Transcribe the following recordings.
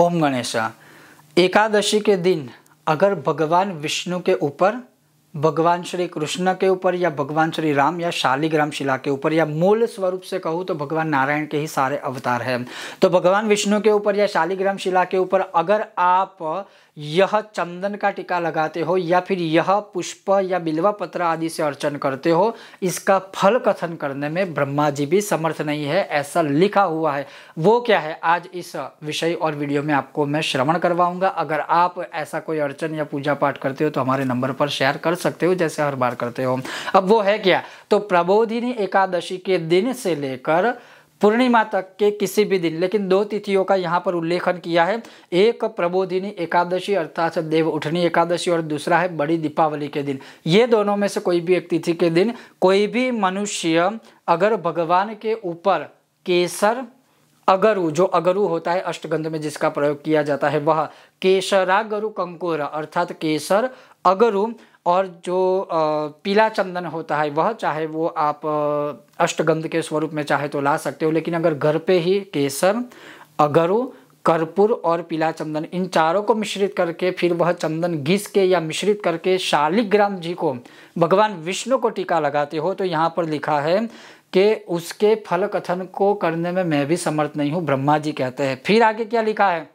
ओम गणेशा एकादशी के दिन अगर भगवान विष्णु के ऊपर भगवान श्री कृष्ण के ऊपर या भगवान श्री राम या शालिग्राम शिला के ऊपर या मूल स्वरूप से कहूँ तो भगवान नारायण के ही सारे अवतार हैं तो भगवान विष्णु के ऊपर या शालिग्राम शिला के ऊपर अगर आप यह चंदन का टीका लगाते हो या फिर यह पुष्प या बिल्वा पत्र आदि से अर्चन करते हो इसका फल कथन करने में ब्रह्मा जी भी समर्थ नहीं है ऐसा लिखा हुआ है वो क्या है आज इस विषय और वीडियो में आपको मैं श्रवण करवाऊंगा अगर आप ऐसा कोई अर्चन या पूजा पाठ करते हो तो हमारे नंबर पर शेयर कर सकते हो जैसे हर बार करते हो अब वो है क्या तो प्रबोधिनी एकादशी के दिन से लेकर पूर्णिमा तक के किसी भी दिन लेकिन दो तिथियों का यहाँ पर उल्लेखन किया है एक प्रबोधिनी एकादशी अर्थात देव उठनी एकादशी और दूसरा है बड़ी दीपावली के दिन ये दोनों में से कोई भी एक तिथि के दिन कोई भी मनुष्य अगर भगवान के ऊपर केसर अगरु जो अगरु होता है अष्टगंध में जिसका प्रयोग किया जाता है वह केसरागरु कंकोरा अर्थात केसर अगरु और जो पीला चंदन होता है वह चाहे वो आप अष्टगंध के स्वरूप में चाहे तो ला सकते हो लेकिन अगर घर पे ही केसर अगरु कर्पूर और पीला चंदन इन चारों को मिश्रित करके फिर वह चंदन घिस के या मिश्रित करके शालिग्राम जी को भगवान विष्णु को टीका लगाते हो तो यहाँ पर लिखा है कि उसके फल कथन को करने में मैं भी समर्थ नहीं हूँ ब्रह्मा जी कहते हैं फिर आगे क्या लिखा है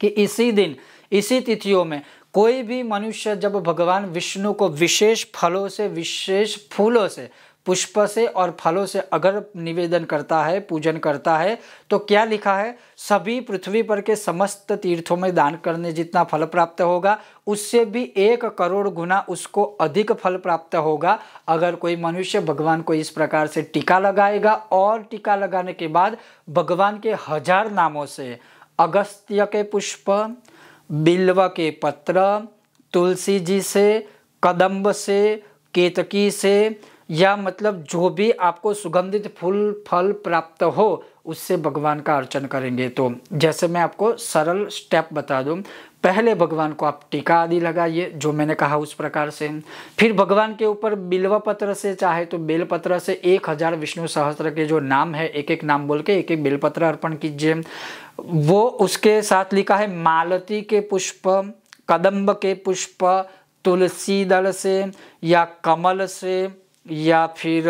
कि इसी दिन इसी तिथियों में कोई भी मनुष्य जब भगवान विष्णु को विशेष फलों से विशेष फूलों से पुष्प से और फलों से अगर निवेदन करता है पूजन करता है तो क्या लिखा है सभी पृथ्वी पर के समस्त तीर्थों में दान करने जितना फल प्राप्त होगा उससे भी एक करोड़ गुना उसको अधिक फल प्राप्त होगा अगर कोई मनुष्य भगवान को इस प्रकार से टीका लगाएगा और टीका लगाने के बाद भगवान के हजार नामों से अगस्त्य के पुष्प बिल्वा के पत्र तुलसी जी से कदम्ब से केतकी से या मतलब जो भी आपको सुगंधित फूल फल प्राप्त हो उससे भगवान का अर्चन करेंगे तो जैसे मैं आपको सरल स्टेप बता दूं पहले भगवान को आप टीका आदि लगाइए जो मैंने कहा उस प्रकार से फिर भगवान के ऊपर बिल्व पत्र से चाहे तो बेलपत्र से एक हज़ार विष्णु सहस्त्र के जो नाम है एक एक नाम बोल के एक एक बेलपत्र अर्पण कीजिए वो उसके साथ लिखा है मालती के पुष्प कदम्ब के पुष्प तुलसी दल से या कमल से या फिर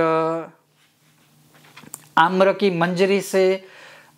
आम्र की मंजरी से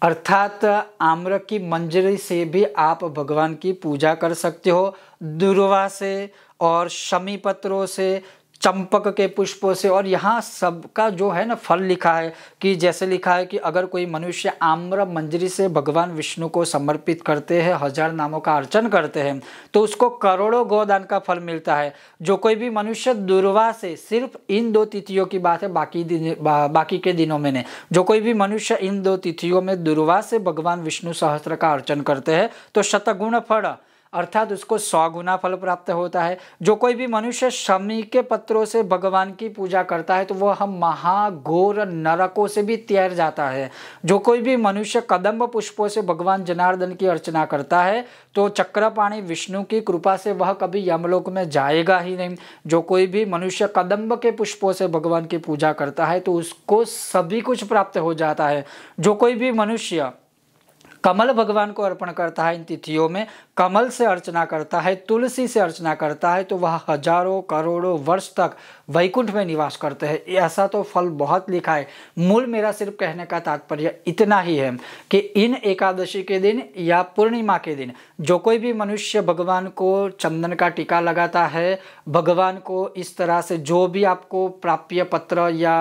अर्थात आम्र की मंजरी से भी आप भगवान की पूजा कर सकते हो दुर्वा से और शमी पत्रों से चंपक के पुष्पों से और यहाँ सबका जो है ना फल लिखा है कि जैसे लिखा है कि अगर कोई मनुष्य आम्र मंजरी से भगवान विष्णु को समर्पित करते हैं हजार नामों का अर्चन करते हैं तो उसको करोड़ों गोदान का फल मिलता है जो कोई भी मनुष्य दुर्वा से सिर्फ इन दो तिथियों की बात है बाकी दिन बा, बाकी के दिनों में नहीं जो कोई भी मनुष्य इन दो तिथियों में दुर्वा से भगवान विष्णु सहस्त्र का अर्चन करते हैं तो शतगुण फल अर्थात उसको सौ गुना फल प्राप्त होता है जो कोई भी मनुष्य शमी के पत्रों से भगवान की पूजा करता है तो वह हम महाघोर नरकों से भी तैर जाता है जो कोई भी मनुष्य कदम्ब पुष्पों से भगवान जनार्दन की अर्चना करता है तो चक्रपाणी विष्णु की कृपा से वह कभी यमलोक में जाएगा ही नहीं जो कोई भी मनुष्य कदम्ब के पुष्पों से भगवान की पूजा करता है तो उसको सभी कुछ प्राप्त हो जाता है जो कोई भी मनुष्य कमल भगवान को अर्पण करता है इन तिथियों में कमल से अर्चना करता है तुलसी से अर्चना करता है तो वह हजारों करोड़ों वर्ष तक वैकुंठ में निवास करते हैं ऐसा तो फल बहुत लिखा है मूल मेरा सिर्फ कहने का तात्पर्य इतना ही है कि इन एकादशी के दिन या पूर्णिमा के दिन जो कोई भी मनुष्य भगवान को चंदन का टीका लगाता है भगवान को इस तरह से जो भी आपको प्राप्य पत्र या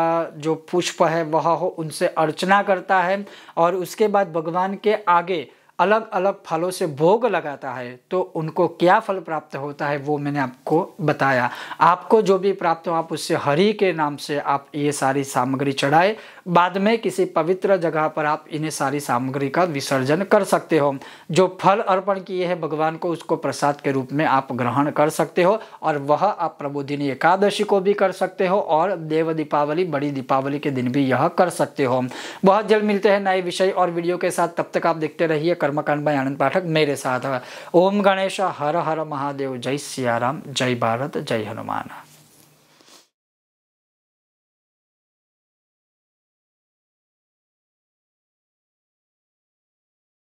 जो पुष्प है वह हो उनसे अर्चना करता है और उसके बाद भगवान के आगे अलग अलग फलों से भोग लगाता है तो उनको क्या फल प्राप्त होता है वो मैंने आपको बताया आपको जो भी प्राप्त हो आप उससे हरि के नाम से आप ये सारी सामग्री चढ़ाए बाद में किसी पवित्र जगह पर आप इन्हें सारी सामग्री का विसर्जन कर सकते हो जो फल अर्पण किए हैं भगवान को उसको प्रसाद के रूप में आप ग्रहण कर सकते हो और वह आप प्रबोधिनी एकादशी को भी कर सकते हो और देव दीपावली बड़ी दीपावली के दिन भी यह कर सकते हो बहुत जल्द मिलते हैं नए विषय और वीडियो के साथ तब तक आप देखते रहिए कर्मकांड भाई आनंद पाठक मेरे साथ ओम गणेश हर हर महादेव जय सियाराम जय भारत जय हनुमान